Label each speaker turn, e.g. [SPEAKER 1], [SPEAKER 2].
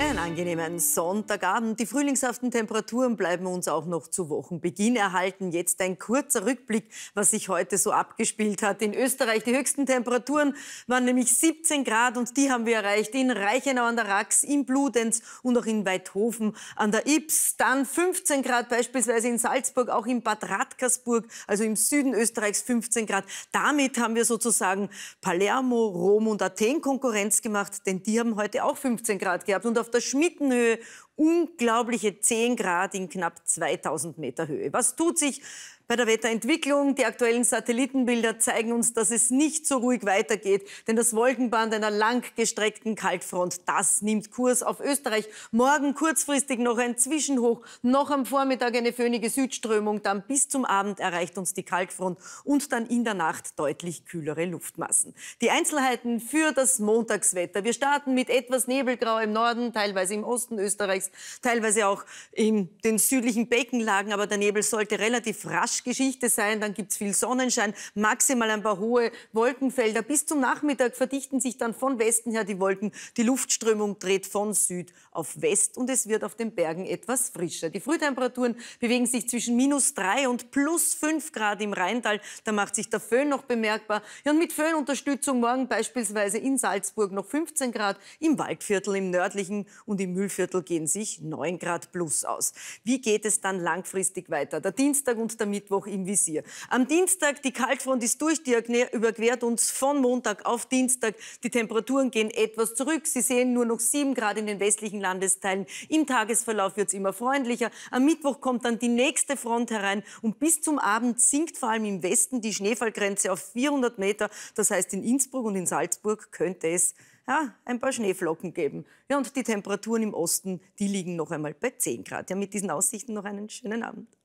[SPEAKER 1] Einen angenehmen Sonntagabend. Die frühlingshaften Temperaturen bleiben uns auch noch zu Wochenbeginn erhalten. Jetzt ein kurzer Rückblick, was sich heute so abgespielt hat. In Österreich die höchsten Temperaturen waren nämlich 17 Grad und die haben wir erreicht in Reichenau an der Rax, in Bludenz und auch in Weidhofen an der Ips. Dann 15 Grad beispielsweise in Salzburg, auch in Bad Radkersburg, also im Süden Österreichs 15 Grad. Damit haben wir sozusagen Palermo, Rom und Athen Konkurrenz gemacht, denn die haben heute auch 15 Grad gehabt. Und auf der Schmittenhöhe unglaubliche 10 Grad in knapp 2000 Meter Höhe. Was tut sich bei der Wetterentwicklung. Die aktuellen Satellitenbilder zeigen uns, dass es nicht so ruhig weitergeht, denn das Wolkenband einer langgestreckten Kaltfront, das nimmt Kurs auf Österreich. Morgen kurzfristig noch ein Zwischenhoch, noch am Vormittag eine föhnige Südströmung, dann bis zum Abend erreicht uns die Kaltfront und dann in der Nacht deutlich kühlere Luftmassen. Die Einzelheiten für das Montagswetter. Wir starten mit etwas Nebelgrau im Norden, teilweise im Osten Österreichs, teilweise auch in den südlichen Beckenlagen, aber der Nebel sollte relativ rasch Waschgeschichte sein, dann gibt es viel Sonnenschein, maximal ein paar hohe Wolkenfelder. Bis zum Nachmittag verdichten sich dann von Westen her die Wolken. Die Luftströmung dreht von Süd auf West und es wird auf den Bergen etwas frischer. Die Frühtemperaturen bewegen sich zwischen minus 3 und plus 5 Grad im Rheintal. Da macht sich der Föhn noch bemerkbar. Ja, und mit Föhnunterstützung morgen beispielsweise in Salzburg noch 15 Grad, im Waldviertel, im nördlichen und im Mühlviertel gehen sich 9 Grad plus aus. Wie geht es dann langfristig weiter? Der Dienstag und der Mittwoch Mittwoch im Visier. Am Dienstag, die Kaltfront ist durch, die überquert uns von Montag auf Dienstag. Die Temperaturen gehen etwas zurück. Sie sehen nur noch 7 Grad in den westlichen Landesteilen. Im Tagesverlauf wird es immer freundlicher. Am Mittwoch kommt dann die nächste Front herein und bis zum Abend sinkt vor allem im Westen die Schneefallgrenze auf 400 Meter. Das heißt, in Innsbruck und in Salzburg könnte es ja, ein paar Schneeflocken geben. Ja, und die Temperaturen im Osten, die liegen noch einmal bei 10 Grad. Ja, mit diesen Aussichten noch einen schönen Abend.